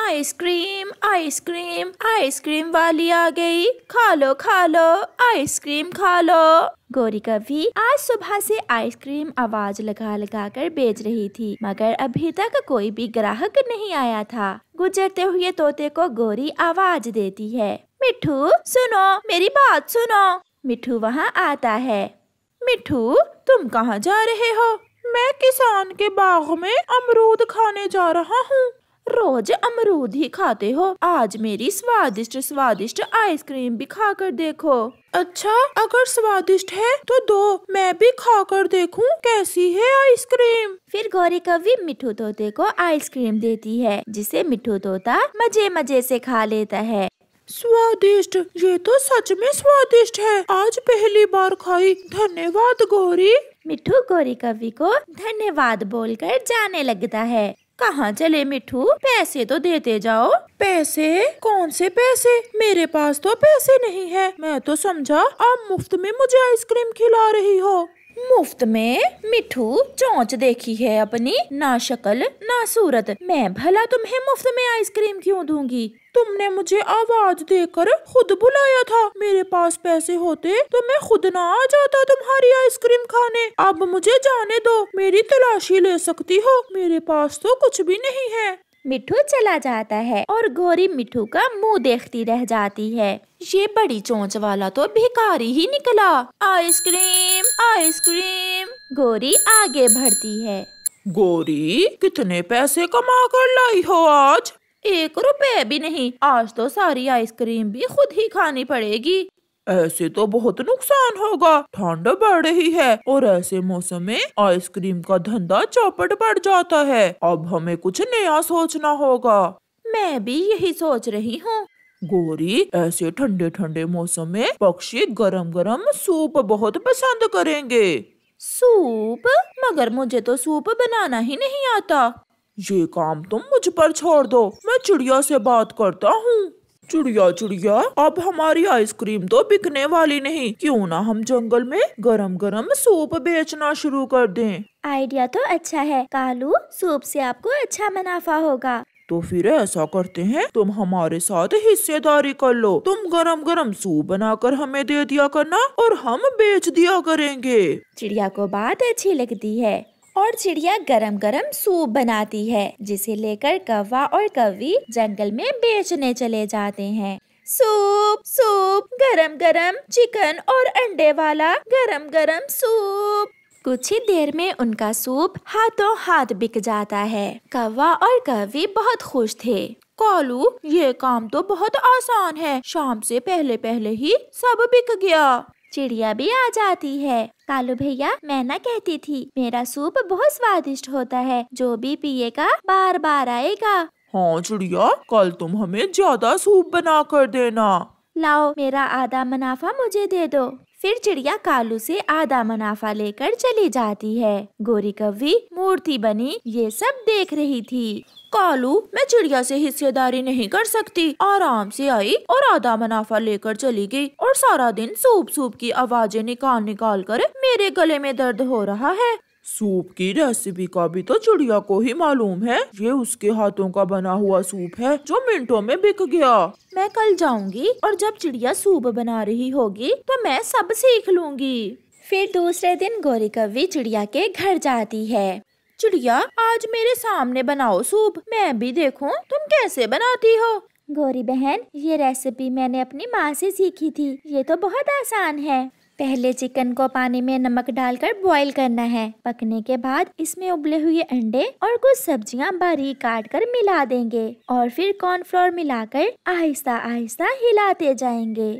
Ice cream ice cream ice cream वाली आ गई खा लो खा लो आइसक्रीम खा लो गौरी कभी आज सुबह से आइसक्रीम आवाज लगा लगा कर बेच रही थी मगर अभी तक कोई भी ग्राहक नहीं आया था गुजरते हुए तोते को गौरी आवाज देती है मिठू सुनो मेरी बात सुनो मिठू वहाँ आता है मिठू तुम कहाँ जा रहे हो मैं किसान के बाग में अमरूद खाने जा रहा हूँ रोज अमरूद ही खाते हो आज मेरी स्वादिष्ट स्वादिष्ट आइसक्रीम भी खा कर देखो अच्छा अगर स्वादिष्ट है तो दो मैं भी खा कर देखूं कैसी है आइसक्रीम फिर गौरी कवि मिठू तोते को आइसक्रीम देती है जिसे मिठू तोता मजे मजे से खा लेता है स्वादिष्ट ये तो सच में स्वादिष्ट है आज पहली बार खाई धन्यवाद गौरी मिठू गौरी कवि को धन्यवाद बोलकर जाने लगता है कहाँ चले मिठू पैसे तो देते जाओ पैसे कौन से पैसे मेरे पास तो पैसे नहीं है मैं तो समझा आप मुफ्त में मुझे आइसक्रीम खिला रही हो मुफ्त में मिठू चौंच देखी है अपनी ना शक्ल ना सूरत मैं भला तुम्हें मुफ्त में आइसक्रीम क्यों दूंगी तुमने मुझे आवाज देकर खुद बुलाया था मेरे पास पैसे होते तो मैं खुद ना आ जाता तुम्हारी आइसक्रीम खाने अब मुझे जाने दो मेरी तलाशी ले सकती हो मेरे पास तो कुछ भी नहीं है मिठू चला जाता है और गोरी मिठू का मुंह देखती रह जाती है ये बड़ी चोंच वाला तो भिखारी ही निकला आइसक्रीम आइसक्रीम गोरी आगे बढ़ती है गोरी कितने पैसे कमा कर लाई हो आज एक रुपए भी नहीं आज तो सारी आइसक्रीम भी खुद ही खानी पड़ेगी ऐसे तो बहुत नुकसान होगा ठंड बढ़ रही है और ऐसे मौसम में आइसक्रीम का धंधा चौपट बढ़ जाता है अब हमें कुछ नया सोचना होगा मैं भी यही सोच रही हूँ गोरी ऐसे ठंडे ठंडे मौसम में पक्षी गरम गरम सूप बहुत पसंद करेंगे सूप मगर मुझे तो सूप बनाना ही नहीं आता ये काम तुम मुझ पर छोड़ दो मैं चिड़िया से बात करता हूँ चिड़िया चिड़िया अब हमारी आइसक्रीम तो बिकने वाली नहीं क्यों ना हम जंगल में गरम गरम सूप बेचना शुरू कर दें आइडिया तो अच्छा है कालू सूप से आपको अच्छा मुनाफा होगा तो फिर ऐसा करते हैं तुम हमारे साथ हिस्सेदारी कर लो तुम गरम गरम सूप बनाकर हमें दे दिया करना और हम बेच दिया करेंगे चिड़िया को बात अच्छी लगती है और चिड़िया गरम गरम सूप बनाती है जिसे लेकर कौवा और कवि जंगल में बेचने चले जाते हैं सूप सूप गरम गरम चिकन और अंडे वाला गरम गरम सूप कुछ ही देर में उनका सूप हाथों हाथ बिक जाता है कौवा और कवि बहुत खुश थे कॉलू ये काम तो बहुत आसान है शाम से पहले पहले ही सब बिक गया चिड़िया भी आ जाती है कालू भैया मैं ना कहती थी मेरा सूप बहुत स्वादिष्ट होता है जो भी पिएगा बार बार आएगा हाँ चिड़िया कल तुम हमें ज्यादा सूप बना कर देना लाओ मेरा आधा मुनाफा मुझे दे दो फिर चिड़िया कालू से आधा मुनाफा लेकर चली जाती है गोरी कवि मूर्ति बनी ये सब देख रही थी कालू मैं चिड़िया से हिस्सेदारी नहीं कर सकती आराम से आई और आधा मुनाफा लेकर चली गई और सारा दिन सूप सूप की आवाजें निकाल निकाल कर मेरे गले में दर्द हो रहा है सूप की रेसिपी का भी तो चिड़िया को ही मालूम है ये उसके हाथों का बना हुआ सूप है जो मिनटों में बिक गया मैं कल जाऊंगी और जब चिड़िया सूप बना रही होगी तो मैं सब सीख लूंगी फिर दूसरे दिन गौरी कवि चिड़िया के घर जाती है चिड़िया आज मेरे सामने बनाओ सूप मैं भी देखूं तुम कैसे बनाती हो गौरी बहन ये रेसिपी मैंने अपनी माँ से सीखी थी ये तो बहुत आसान है पहले चिकन को पानी में नमक डालकर बॉईल करना है पकने के बाद इसमें उबले हुए अंडे और कुछ सब्जियां बारीक काट कर मिला देंगे और फिर कॉर्नफ्लोर मिलाकर आहिस्ता आहिस्ता हिलाते जाएंगे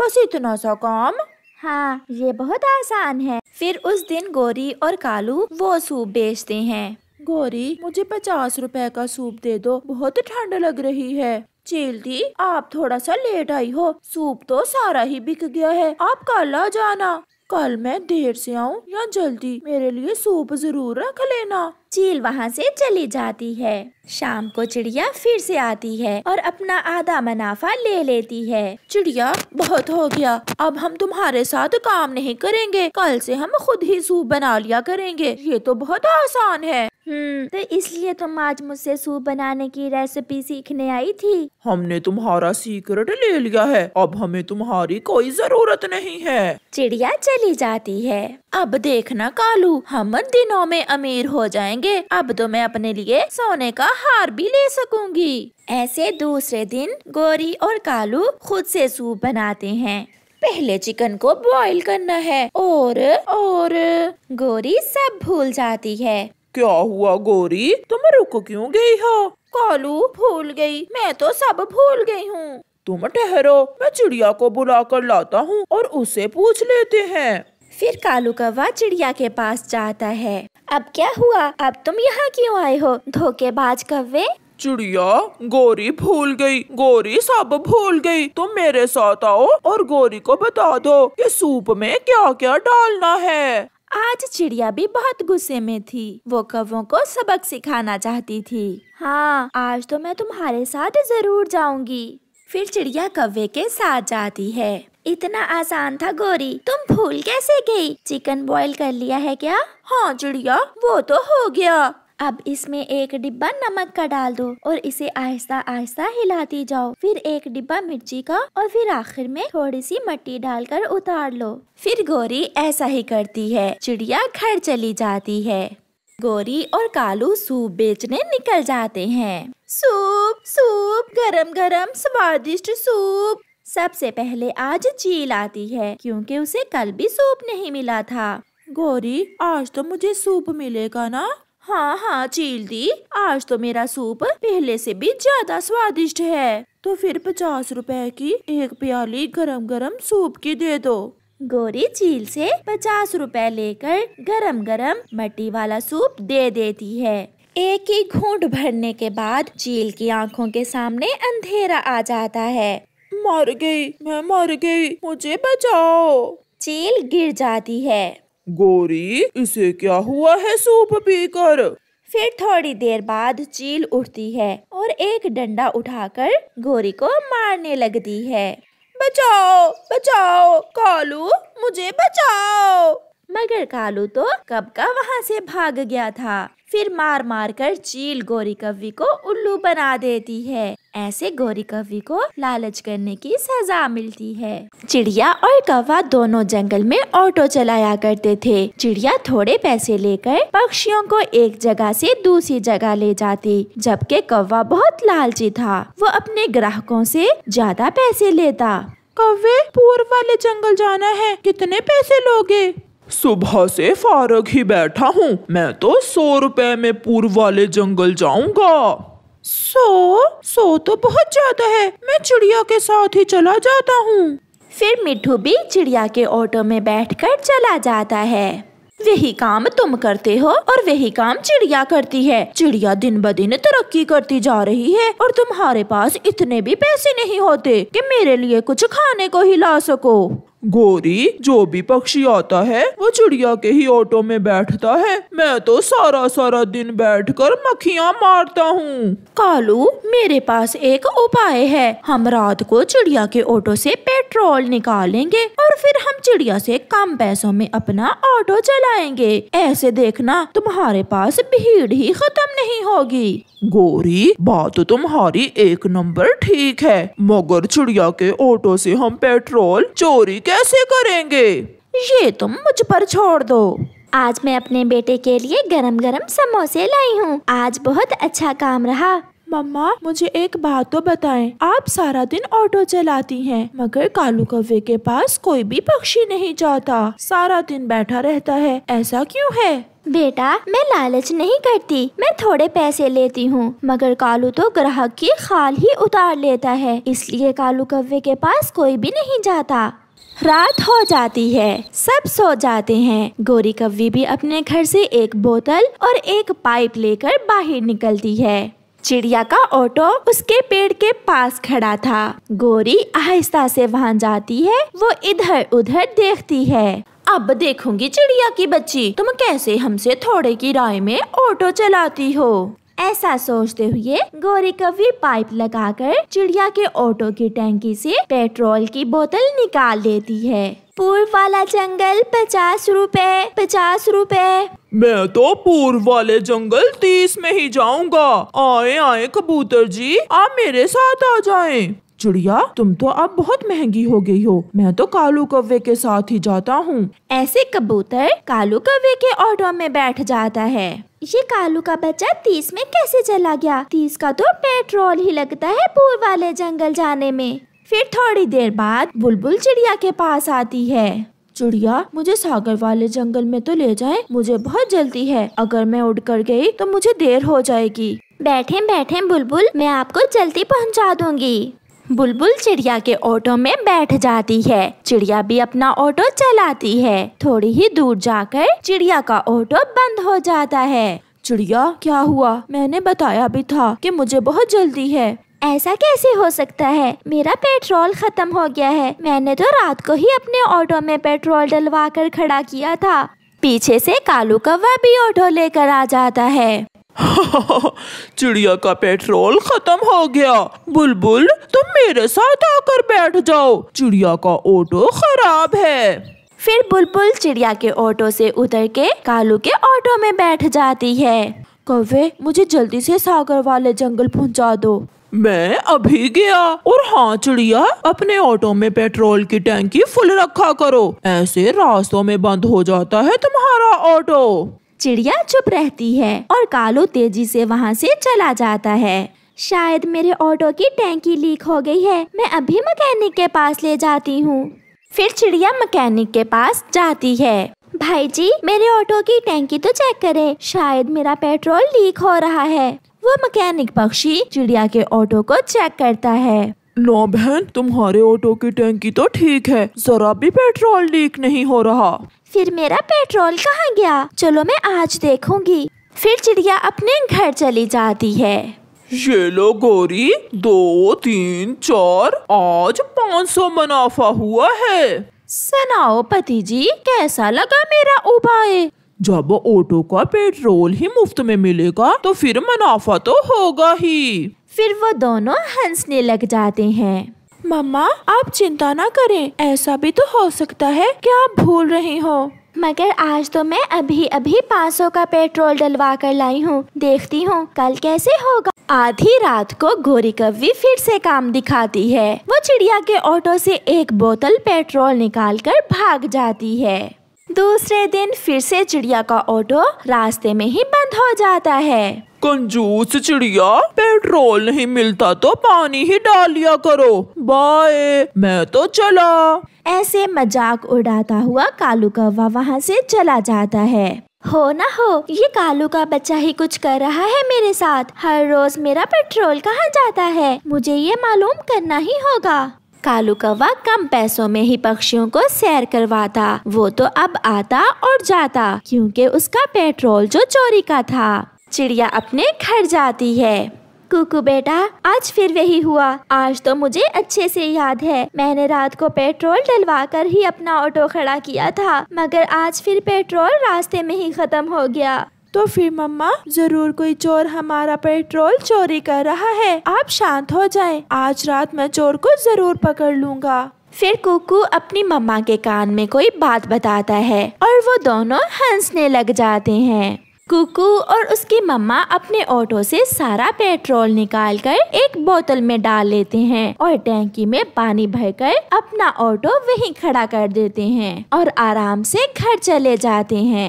बस इतना सा काम हाँ ये बहुत आसान है फिर उस दिन गोरी और कालू वो सूप बेचते हैं गोरी मुझे पचास रुपए का सूप दे दो बहुत ठंड लग रही है दी आप थोड़ा सा लेट आई हो सूप तो सारा ही बिक गया है आप कल आ जाना कल मैं देर से आऊँ या जल्दी मेरे लिए सूप जरूर रख लेना चील वहाँ से चली जाती है शाम को चिड़िया फिर से आती है और अपना आधा मुनाफा ले लेती है चिड़िया बहुत हो गया अब हम तुम्हारे साथ काम नहीं करेंगे कल से हम खुद ही सूप बना लिया करेंगे ये तो बहुत आसान है हम्म। तो इसलिए तुम आज मुझसे सूप बनाने की रेसिपी सीखने आई थी हमने तुम्हारा सीक्रेट ले लिया है अब हमें तुम्हारी कोई जरूरत नहीं है चिड़िया चली जाती है अब देखना कालू हम दिनों में अमीर हो जाएंगे अब तो मैं अपने लिए सोने का हार भी ले सकूंगी ऐसे दूसरे दिन गोरी और कालू खुद से सूप बनाते हैं पहले चिकन को बॉईल करना है और और गोरी सब भूल जाती है क्या हुआ गोरी तुम रुक क्यों गई हो कालू भूल गई मैं तो सब भूल गई हूँ तुम ठहरो मैं चिड़िया को बुला कर लाता हूँ और उसे पूछ लेते हैं फिर कालू कौवा चिड़िया के पास जाता है अब क्या हुआ अब तुम यहाँ क्यों आए हो धोखेबाज कवे चिड़िया गोरी भूल गई गोरी सब भूल गई तुम मेरे साथ आओ और गोरी को बता दो कि सूप में क्या क्या डालना है आज चिड़िया भी बहुत गुस्से में थी वो कवों को सबक सिखाना चाहती थी हाँ आज तो मैं तुम्हारे साथ जरूर जाऊंगी फिर चिड़िया कवे के साथ जाती है इतना आसान था गोरी तुम भूल कैसे गई चिकन बॉईल कर लिया है क्या हाँ चिड़िया वो तो हो गया अब इसमें एक डिब्बा नमक का डाल दो और इसे आहिस्ता आहिस्ता हिलाती जाओ फिर एक डिब्बा मिर्ची का और फिर आखिर में थोड़ी सी मट्टी डालकर उतार लो फिर गोरी ऐसा ही करती है चिड़िया घर चली जाती है गोरी और कालू सूप बेचने निकल जाते हैं सूप सूप गरम गरम स्वादिष्ट सूप सबसे पहले आज चील आती है क्योंकि उसे कल भी सूप नहीं मिला था गोरी आज तो मुझे सूप मिलेगा ना हाँ हाँ चील दी आज तो मेरा सूप पहले से भी ज्यादा स्वादिष्ट है तो फिर पचास रुपए की एक प्याली गरम गरम सूप की दे दो गोरी चील से पचास रुपए लेकर गरम गरम मट्टी वाला सूप दे देती है एक ही घूंट भरने के बाद चील की आंखों के सामने अंधेरा आ जाता है मर गई मैं मर गई मुझे बचाओ चील गिर जाती है गोरी इसे क्या हुआ है सूप पीकर फिर थोड़ी देर बाद चील उठती है और एक डंडा उठाकर गोरी को मारने लगती है बचाओ बचाओ कालू मुझे बचाओ मगर कालू तो कब का वहाँ से भाग गया था फिर मार मार कर चील गौरी कवि को उल्लू बना देती है ऐसे गौरी कवि को लालच करने की सजा मिलती है चिड़िया और कौवा दोनों जंगल में ऑटो चलाया करते थे चिड़िया थोड़े पैसे लेकर पक्षियों को एक जगह से दूसरी जगह ले जाती जबकि कौवा बहुत लालची था वो अपने ग्राहकों से ज्यादा पैसे लेता कौवे पूर्व वाले जंगल जाना है कितने पैसे लोगे सुबह से फारग ही बैठा हूँ मैं तो सौ रुपए में पूर्व वाले जंगल जाऊंगा सो सो तो बहुत ज्यादा है मैं चिड़िया के साथ ही चला जाता हूँ फिर मिठू भी चिड़िया के ऑटो में बैठकर चला जाता है वही काम तुम करते हो और वही काम चिड़िया करती है चिड़िया दिन ब दिन तरक्की करती जा रही है और तुम्हारे पास इतने भी पैसे नहीं होते कि मेरे लिए कुछ खाने को ही ला सको गोरी जो भी पक्षी आता है वो चिड़िया के ही ऑटो में बैठता है मैं तो सारा सारा दिन बैठकर मक्खियाँ मारता हूँ कालू मेरे पास एक उपाय है हम रात को चिड़िया के ऑटो से पेट्रोल निकालेंगे और फिर हम चिड़िया से कम पैसों में अपना ऑटो चलाएंगे ऐसे देखना तुम्हारे पास भीड़ ही खत्म नहीं होगी गोरी बात तुम्हारी एक नंबर ठीक है मगर चिड़िया के ऑटो से हम पेट्रोल चोरी के कैसे करेंगे ये तुम मुझ पर छोड़ दो आज मैं अपने बेटे के लिए गरम गरम समोसे लाई हूँ आज बहुत अच्छा काम रहा मम्मा मुझे एक बात तो बताएं आप सारा दिन ऑटो चलाती हैं मगर कालू कव्वे के पास कोई भी पक्षी नहीं जाता सारा दिन बैठा रहता है ऐसा क्यों है बेटा मैं लालच नहीं करती मैं थोड़े पैसे लेती हूँ मगर कालू तो ग्राहक की खाल ही उतार लेता है इसलिए कालू कव्वे के पास कोई भी नहीं जाता रात हो जाती है सब सो जाते हैं गोरी कव्वी भी अपने घर से एक बोतल और एक पाइप लेकर बाहर निकलती है चिड़िया का ऑटो उसके पेड़ के पास खड़ा था गोरी आहिस्ता से वहाँ जाती है वो इधर उधर देखती है अब देखूंगी चिड़िया की बच्ची तुम कैसे हमसे थोड़े की राय में ऑटो चलाती हो ऐसा सोचते हुए गोरे कवि पाइप लगाकर चिड़िया के ऑटो की टैंकी से पेट्रोल की बोतल निकाल देती है पूर्व वाला जंगल पचास रुपए पचास रुपए मैं तो पूर्व वाले जंगल तीस में ही जाऊंगा आए आए कबूतर जी आप मेरे साथ आ जाएं। चिड़िया तुम तो अब बहुत महंगी हो गई हो मैं तो कालू कव्वे के साथ ही जाता हूँ ऐसे कबूतर कालू कव्वे के ऑटो में बैठ जाता है ये कालू का बच्चा तीस में कैसे चला गया तीस का तो पेट्रोल ही लगता है पूर्व वाले जंगल जाने में फिर थोड़ी देर बाद बुलबुल चिड़िया के पास आती है चिड़िया मुझे सागर वाले जंगल में तो ले जाए मुझे बहुत जल्दी है अगर मैं उड़ कर गई तो मुझे देर हो जाएगी बैठे बैठे बुलबुल मैं आपको जल्दी पहुंचा दूंगी बुलबुल चिड़िया के ऑटो में बैठ जाती है चिड़िया भी अपना ऑटो चलाती है थोड़ी ही दूर जाकर चिड़िया का ऑटो बंद हो जाता है चिड़िया क्या हुआ मैंने बताया भी था कि मुझे बहुत जल्दी है ऐसा कैसे हो सकता है मेरा पेट्रोल खत्म हो गया है मैंने तो रात को ही अपने ऑटो में पेट्रोल डलवा कर खड़ा किया था पीछे से कालू कौवा भी ऑटो लेकर आ जाता है चिड़िया का पेट्रोल खत्म हो गया बुलबुल तुम मेरे साथ आकर बैठ जाओ चिड़िया का ऑटो खराब है फिर बुलबुल चिड़िया के ऑटो से उतर के कालू के ऑटो में बैठ जाती है कवे मुझे जल्दी से सागर वाले जंगल पहुंचा दो मैं अभी गया और हाँ चिड़िया अपने ऑटो में पेट्रोल की टैंकी फुल रखा करो ऐसे रास्तों में बंद हो जाता है तुम्हारा ऑटो चिड़िया चुप रहती है और कालू तेजी से वहाँ से चला जाता है शायद मेरे ऑटो की टैंकी लीक हो गई है मैं अभी मकैनिक के पास ले जाती हूँ फिर चिड़िया मकैनिक के पास जाती है भाई जी मेरे ऑटो की टैंकी तो चेक करें शायद मेरा पेट्रोल लीक हो रहा है वो मकैनिक पक्षी चिड़िया के ऑटो को चेक करता है नो बहन तुम्हारे ऑटो की टैंकी तो ठीक है जरा भी पेट्रोल लीक नहीं हो रहा फिर मेरा पेट्रोल कहाँ गया चलो मैं आज देखूंगी फिर चिड़िया अपने घर चली जाती है ये लो गोरी दो तीन चार आज पाँच सौ मुनाफा हुआ है सनाओ पति जी कैसा लगा मेरा उपाय जब ऑटो का पेट्रोल ही मुफ्त में मिलेगा तो फिर मुनाफा तो होगा ही फिर वो दोनों हंसने लग जाते हैं मम्मा आप चिंता ना करें ऐसा भी तो हो सकता है कि आप भूल रही हो मगर आज तो मैं अभी अभी पाँच सौ का पेट्रोल डलवा कर लाई हूँ देखती हूँ कल कैसे होगा आधी रात को गोरी कवि फिर से काम दिखाती है वो चिड़िया के ऑटो से एक बोतल पेट्रोल निकाल कर भाग जाती है दूसरे दिन फिर से चिड़िया का ऑटो रास्ते में ही बंद हो जाता है कंजूस चिड़िया पेट्रोल नहीं मिलता तो पानी ही डाल लिया करो बाय मैं तो चला ऐसे मजाक उड़ाता हुआ कालू कौवा वहाँ से चला जाता है हो ना हो ये कालू का बच्चा ही कुछ कर रहा है मेरे साथ हर रोज मेरा पेट्रोल कहाँ जाता है मुझे ये मालूम करना ही होगा कालू कौवा कम पैसों में ही पक्षियों को सैर करवाता वो तो अब आता और जाता क्योंकि उसका पेट्रोल जो चोरी का था चिड़िया अपने घर जाती है कुकू बेटा आज फिर वही हुआ आज तो मुझे अच्छे से याद है मैंने रात को पेट्रोल डलवा कर ही अपना ऑटो खड़ा किया था मगर आज फिर पेट्रोल रास्ते में ही खत्म हो गया तो फिर मम्मा जरूर कोई चोर हमारा पेट्रोल चोरी कर रहा है आप शांत हो जाएं। आज रात मैं चोर को जरूर पकड़ लूंगा फिर कुकू अपनी मम्मा के कान में कोई बात बताता है और वो दोनों हंसने लग जाते हैं कुकू और उसकी मम्मा अपने ऑटो से सारा पेट्रोल निकाल कर एक बोतल में डाल लेते हैं और टैंकी में पानी भर कर अपना ऑटो वहीं खड़ा कर देते हैं और आराम से घर चले जाते हैं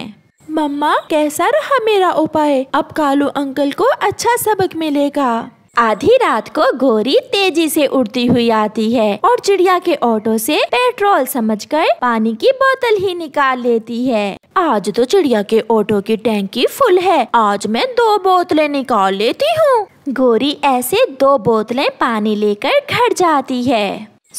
मम्मा कैसा रहा मेरा उपाय अब कालू अंकल को अच्छा सबक मिलेगा आधी रात को गोरी तेजी से उड़ती हुई आती है और चिड़िया के ऑटो से पेट्रोल समझकर पानी की बोतल ही निकाल लेती है आज तो चिड़िया के ऑटो की टैंकी फुल है आज मैं दो बोतलें निकाल लेती हूँ गोरी ऐसे दो बोतलें पानी लेकर घर जाती है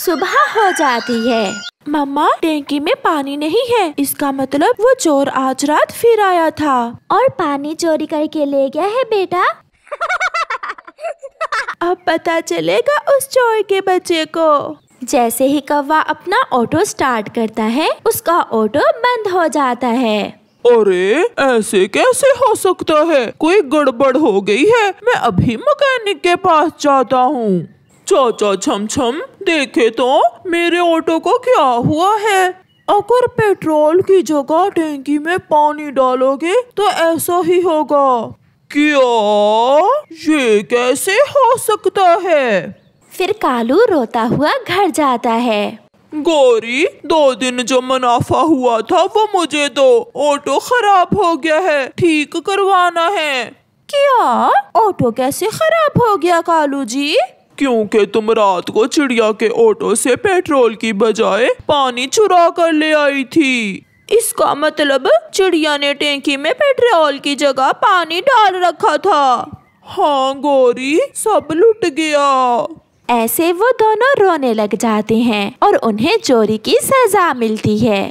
सुबह हो जाती है मम्मा टैंकी में पानी नहीं है इसका मतलब वो चोर आज रात फिर आया था और पानी चोरी करके ले गया है बेटा अब पता चलेगा उस चोर के बच्चे को जैसे ही कौवा अपना ऑटो स्टार्ट करता है उसका ऑटो बंद हो जाता है अरे ऐसे कैसे हो सकता है कोई गड़बड़ हो गई है मैं अभी मकैनिक के पास जाता हूँ चाचा छम छम देखे तो मेरे ऑटो को क्या हुआ है अगर पेट्रोल की जगह टैंकी में पानी डालोगे तो ऐसा ही होगा क्या ये कैसे हो सकता है फिर कालू रोता हुआ घर जाता है गौरी दो दिन जो मुनाफा हुआ था वो मुझे दो ऑटो खराब हो गया है ठीक करवाना है क्या ऑटो कैसे खराब हो गया कालू जी क्योंकि तुम रात को चिड़िया के ऑटो से पेट्रोल की बजाय पानी चुरा कर ले आई थी इसका मतलब चिड़िया ने टेंकी में पेट्रोल की जगह पानी डाल रखा था हाँ गौरी सब लुट गया ऐसे वो दोनों रोने लग जाते हैं और उन्हें चोरी की सजा मिलती है